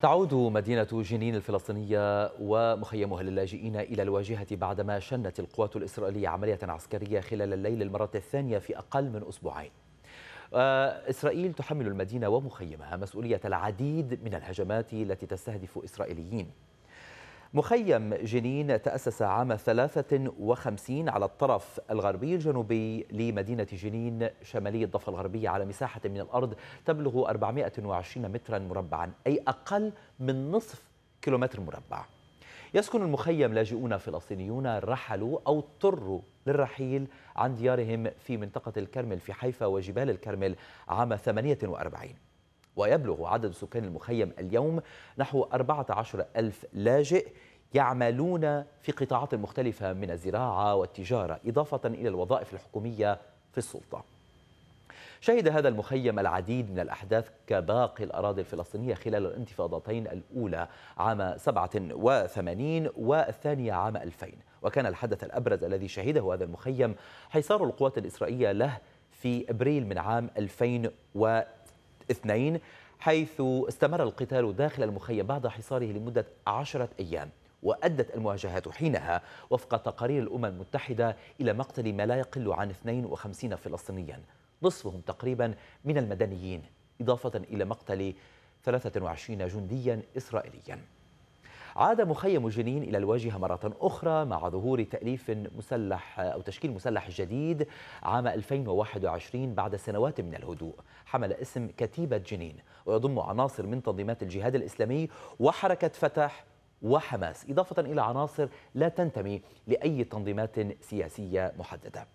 تعود مدينة جنين الفلسطينية ومخيمها للاجئين إلى الواجهة بعدما شنت القوات الإسرائيلية عملية عسكرية خلال الليل المرة الثانية في أقل من أسبوعين آه، إسرائيل تحمل المدينة ومخيمها مسؤولية العديد من الهجمات التي تستهدف إسرائيليين مخيم جنين تأسس عام 53 على الطرف الغربي الجنوبي لمدينة جنين شمالي الضفة الغربية على مساحة من الأرض تبلغ 420 مترا مربعا أي أقل من نصف كيلومتر مربع يسكن المخيم لاجئون فلسطينيون رحلوا أو اضطروا للرحيل عن ديارهم في منطقة الكرمل في حيفا وجبال الكرمل عام 48 ويبلغ عدد سكان المخيم اليوم نحو 14 ألف لاجئ يعملون في قطاعات مختلفة من الزراعة والتجارة إضافة إلى الوظائف الحكومية في السلطة شهد هذا المخيم العديد من الأحداث كباقي الأراضي الفلسطينية خلال الانتفاضتين الأولى عام 87 والثانية عام 2000 وكان الحدث الأبرز الذي شهده هذا المخيم حصار القوات الإسرائيلية له في أبريل من عام 2000 اثنين حيث استمر القتال داخل المخيم بعد حصاره لمدة عشرة أيام وأدت المواجهات حينها وفق تقارير الأمم المتحدة إلى مقتل ما لا يقل عن 52 فلسطينيا نصفهم تقريبا من المدنيين إضافة إلى مقتل 23 جنديا إسرائيليا عاد مخيم جنين إلى الواجهة مرة أخرى مع ظهور تأليف مسلح أو تشكيل مسلح جديد عام 2021 بعد سنوات من الهدوء حمل اسم كتيبة جنين ويضم عناصر من تنظيمات الجهاد الإسلامي وحركة فتح وحماس إضافة إلى عناصر لا تنتمي لأي تنظيمات سياسية محددة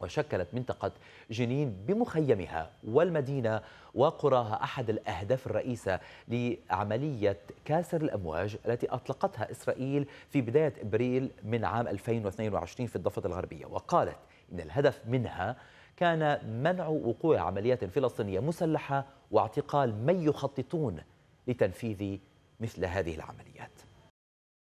وشكلت منطقة جنين بمخيمها والمدينة وقراها أحد الأهداف الرئيسة لعملية كاسر الأمواج التي أطلقتها إسرائيل في بداية إبريل من عام 2022 في الضفة الغربية وقالت إن الهدف منها كان منع وقوع عمليات فلسطينية مسلحة واعتقال من يخططون لتنفيذ مثل هذه العمليات